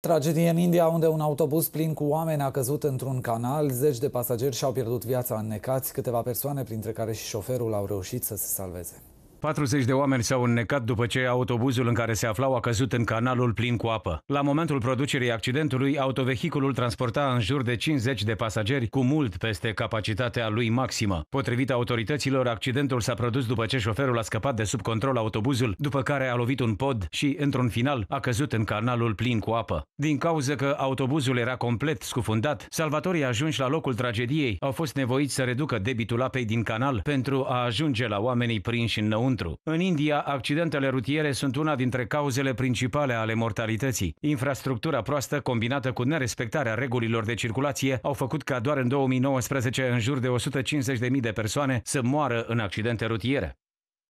Tragedie în India, unde un autobuz plin cu oameni a căzut într-un canal, zeci de pasageri și-au pierdut viața în necați, câteva persoane, printre care și șoferul, au reușit să se salveze. 40 de oameni s-au înnecat după ce autobuzul în care se aflau a căzut în canalul plin cu apă. La momentul producerii accidentului, autovehiculul transporta în jur de 50 de pasageri, cu mult peste capacitatea lui maximă. Potrivit autorităților, accidentul s-a produs după ce șoferul a scăpat de sub control autobuzul, după care a lovit un pod și, într-un final, a căzut în canalul plin cu apă. Din cauza că autobuzul era complet scufundat, salvatorii ajunși la locul tragediei au fost nevoiți să reducă debitul apei din canal pentru a ajunge la oamenii prinși înăuntru înăuntru. În India, accidentele rutiere sunt una dintre cauzele principale ale mortalității. Infrastructura proastă, combinată cu nerespectarea regulilor de circulație, au făcut ca doar în 2019 în jur de 150.000 de persoane să moară în accidente rutiere.